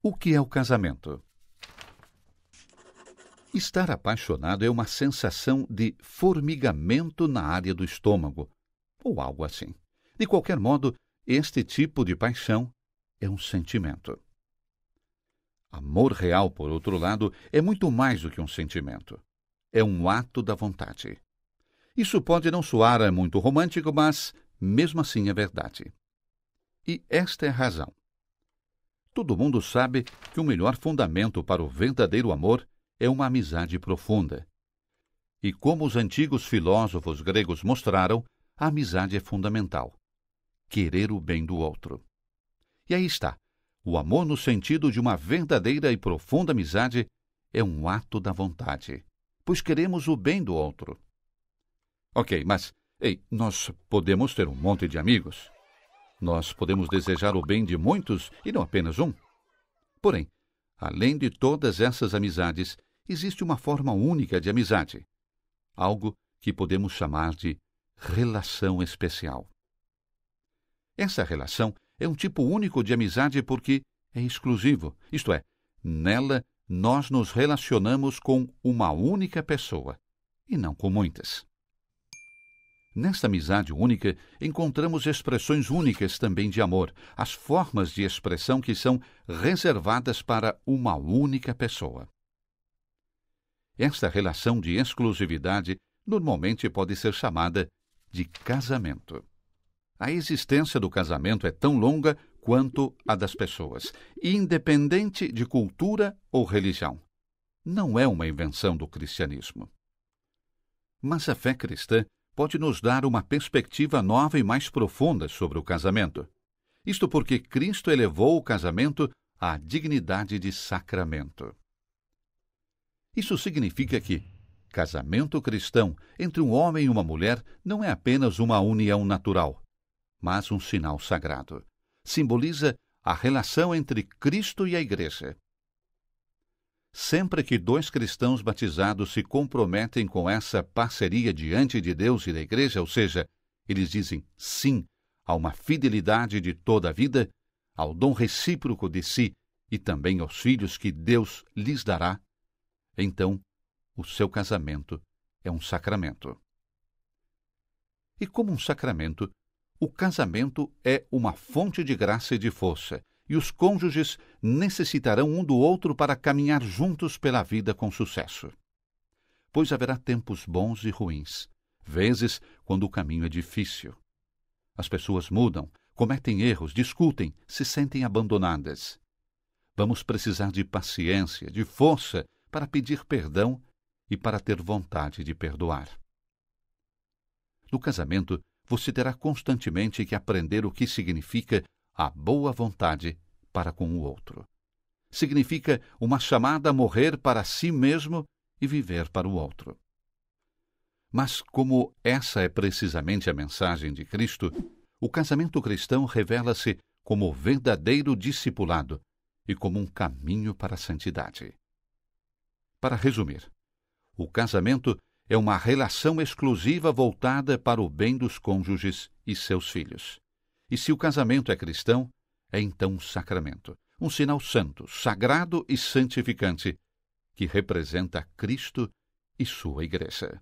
O que é o casamento? Estar apaixonado é uma sensação de formigamento na área do estômago, ou algo assim. De qualquer modo, este tipo de paixão é um sentimento. Amor real, por outro lado, é muito mais do que um sentimento é um ato da vontade. Isso pode não soar muito romântico, mas mesmo assim é verdade. E esta é a razão. Todo mundo sabe que o melhor fundamento para o verdadeiro amor é uma amizade profunda. E como os antigos filósofos gregos mostraram, a amizade é fundamental. Querer o bem do outro. E aí está. O amor, no sentido de uma verdadeira e profunda amizade, é um ato da vontade pois queremos o bem do outro. Ok, mas, ei, nós podemos ter um monte de amigos. Nós podemos desejar o bem de muitos e não apenas um. Porém, além de todas essas amizades, existe uma forma única de amizade. Algo que podemos chamar de relação especial. Essa relação é um tipo único de amizade porque é exclusivo, isto é, nela nós nos relacionamos com uma única pessoa e não com muitas. Nesta amizade única, encontramos expressões únicas também de amor, as formas de expressão que são reservadas para uma única pessoa. Esta relação de exclusividade normalmente pode ser chamada de casamento. A existência do casamento é tão longa quanto a das pessoas, independente de cultura ou religião. Não é uma invenção do cristianismo. Mas a fé cristã pode nos dar uma perspectiva nova e mais profunda sobre o casamento. Isto porque Cristo elevou o casamento à dignidade de sacramento. Isso significa que casamento cristão entre um homem e uma mulher não é apenas uma união natural, mas um sinal sagrado, simboliza a relação entre Cristo e a Igreja. Sempre que dois cristãos batizados se comprometem com essa parceria diante de Deus e da Igreja, ou seja, eles dizem sim a uma fidelidade de toda a vida, ao dom recíproco de si e também aos filhos que Deus lhes dará, então o seu casamento é um sacramento. E como um sacramento, o casamento é uma fonte de graça e de força, e os cônjuges necessitarão um do outro para caminhar juntos pela vida com sucesso. Pois haverá tempos bons e ruins, vezes quando o caminho é difícil. As pessoas mudam, cometem erros, discutem, se sentem abandonadas. Vamos precisar de paciência, de força para pedir perdão e para ter vontade de perdoar. No casamento, você terá constantemente que aprender o que significa a boa vontade para com o outro. Significa uma chamada a morrer para si mesmo e viver para o outro. Mas, como essa é precisamente a mensagem de Cristo, o casamento cristão revela-se como verdadeiro discipulado e como um caminho para a santidade. Para resumir, o casamento é uma relação exclusiva voltada para o bem dos cônjuges e seus filhos. E se o casamento é cristão, é então um sacramento, um sinal santo, sagrado e santificante, que representa Cristo e sua Igreja.